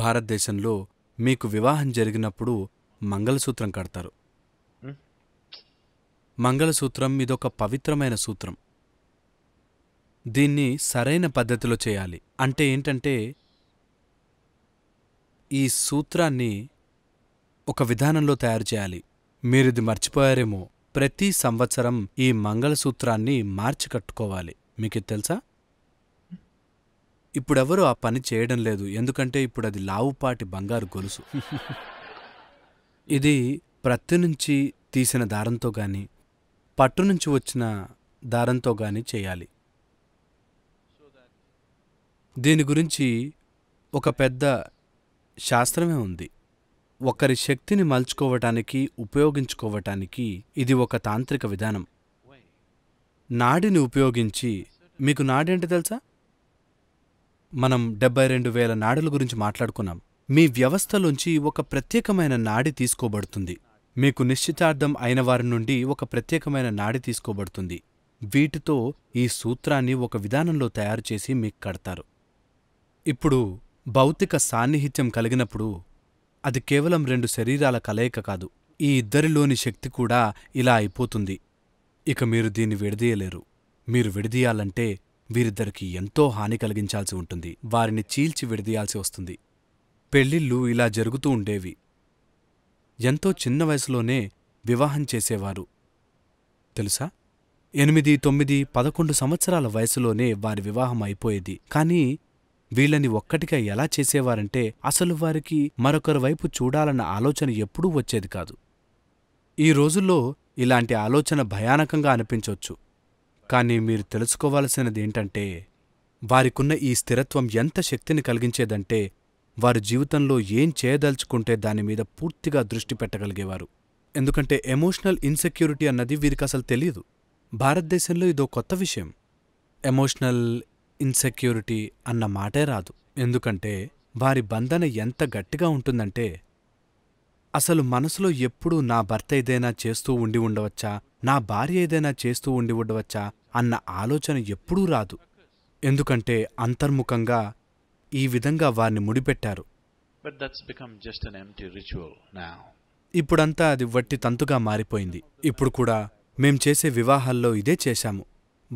భారతదేశంలో మీకు వివాహం జరిగినప్పుడు మంగళసూత్రం కడతారు మంగళసూత్రం ఇదొక పవిత్రమైన సూత్రం దీన్ని సరైన పద్ధతిలో చేయాలి అంటే ఏంటంటే ఈ సూత్రాన్ని ఒక విధానంలో తయారు చేయాలి మీరిది మర్చిపోయారేమో ప్రతి సంవత్సరం ఈ మంగళసూత్రాన్ని మార్చి కట్టుకోవాలి మీకు తెలుసా ఇప్పుడెవరూ ఆ పని చేయడం లేదు ఎందుకంటే ఇప్పుడు అది లావుపాటి బంగారు గొలుసు ఇది ప్రత్తి నుంచి తీసిన దారంతో గాని పట్టు నుంచి వచ్చిన దారంతో గాని చేయాలి దీని గురించి ఒక పెద్ద శాస్త్రమే ఉంది ఒకరి శక్తిని మలుచుకోవటానికి ఉపయోగించుకోవటానికి ఇది ఒక తాంత్రిక విధానం నాడిని ఉపయోగించి మీకు నాడి అంటే తెలుసా మనం డెబ్బై రెండు వేల నాడుల గురించి మాట్లాడుకున్నాం మీ వ్యవస్థలోంచి ఒక ప్రత్యేకమైన నాడి తీసుకోబడుతుంది మీకు నిశ్చితార్థం అయిన వారి నుండి ఒక ప్రత్యేకమైన నాడి తీసుకోబడుతుంది వీటితో ఈ సూత్రాన్ని ఒక విధానంలో తయారు చేసి మీకు కడతారు ఇప్పుడు భౌతిక సాన్నిహిత్యం కలిగినప్పుడు అది కేవలం రెండు శరీరాల కలయిక కాదు ఈ ఇద్దరిలోని శక్తి కూడా ఇలా అయిపోతుంది ఇక మీరు దీన్ని విడదీయలేరు మీరు విడదీయాలంటే వీరిద్దరికి ఎంతో హాని కలిగించాల్సి ఉంటుంది వారిని చీల్చి విడదీయాల్సి వస్తుంది పెళ్లిళ్ళు ఇలా జరుగుతూ ఉండేవి ఎంతో చిన్న వయసులోనే వివాహం చేసేవారు తెలుసా ఎనిమిది తొమ్మిది పదకొండు సంవత్సరాల వయసులోనే వారి వివాహం అయిపోయేది కానీ వీళ్ళని ఒక్కటిగా ఎలా చేసేవారంటే అసలు వారికి మరొకరు వైపు చూడాలన్న ఆలోచన ఎప్పుడూ వచ్చేది కాదు ఈ రోజుల్లో ఇలాంటి ఆలోచన భయానకంగా అనిపించొచ్చు కానీ మీరు తెలుసుకోవాల్సినది ఏంటంటే వారికున్న ఈ స్థిరత్వం ఎంత శక్తిని కలిగించేదంటే వారు జీవితంలో ఏం చేయదలుచుకుంటే దానిమీద పూర్తిగా దృష్టి పెట్టగలిగేవారు ఎందుకంటే ఎమోషనల్ ఇన్సెక్యూరిటీ అన్నది వీరికి అసలు తెలియదు భారతదేశంలో ఇదో కొత్త విషయం ఎమోషనల్ ఇన్సెక్యూరిటీ అన్న మాటే రాదు ఎందుకంటే వారి బంధన ఎంత గట్టిగా ఉంటుందంటే అసలు మనసులో ఎప్పుడూ నా భర్త ఏదైనా చేస్తూ ఉండి ఉండవచ్చా నా భార్య ఏదైనా చేస్తూ ఉండి ఉండవచ్చా అన్న ఆలోచన ఎప్పుడూ రాదు ఎందుకంటే అంతర్ముఖంగా ఈ విధంగా వారిని ముడిపెట్టారు ఇప్పుడంతా అది వట్టి తంతుగా మారిపోయింది ఇప్పుడు కూడా మేం చేసే వివాహాల్లో ఇదే చేశాము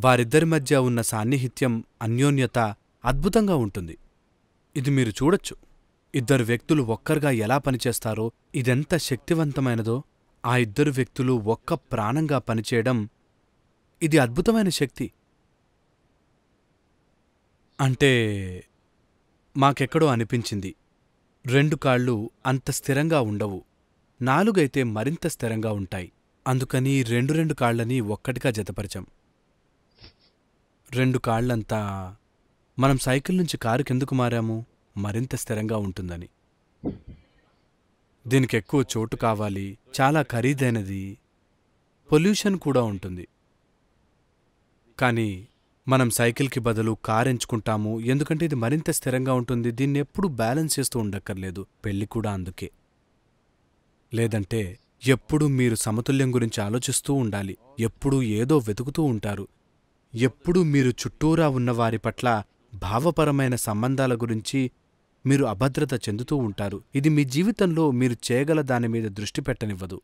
వారిద్దరి మధ్య ఉన్న సాన్నిహిత్యం అన్యోన్యత అద్భుతంగా ఉంటుంది ఇది మీరు చూడొచ్చు ఇద్దరు వ్యక్తులు ఒక్కరుగా ఎలా పనిచేస్తారో ఇదెంత శక్తివంతమైనదో ఆ ఇద్దరు వ్యక్తులు ఒక్క ప్రాణంగా పనిచేయడం ఇది అద్భుతమైన శక్తి అంటే మాకెక్కడో అనిపించింది రెండు కాళ్ళు అంత స్థిరంగా ఉండవు నాలుగైతే మరింత స్థిరంగా ఉంటాయి అందుకని రెండు రెండు కాళ్లని ఒక్కటిగా జతపరిచాం రెండు కాళ్లంతా మనం సైకిల్ నుంచి కారు మారాము మరింత స్థిరంగా ఉంటుందని దీనికి ఎక్కువ చోటు కావాలి చాలా ఖరీదైనది పొల్యూషన్ కూడా ఉంటుంది కానీ మనం సైకిల్కి బదులు కార్ ఎంచుకుంటాము ఎందుకంటే ఇది మరింత స్థిరంగా ఉంటుంది దీన్ని ఎప్పుడూ బ్యాలెన్స్ చేస్తూ ఉండక్కర్లేదు పెళ్లి కూడా అందుకే లేదంటే ఎప్పుడు మీరు సమతుల్యం గురించి ఆలోచిస్తూ ఉండాలి ఎప్పుడూ ఏదో వెతుకుతూ ఉంటారు ఎప్పుడు మీరు చుట్టూరా ఉన్నవారి పట్ల భావపరమైన సంబంధాల గురించి మీరు అభద్రత చెందుతూ ఉంటారు ఇది మీ జీవితంలో మీరు చేయగల దానిమీద దృష్టి పెట్టనివ్వదు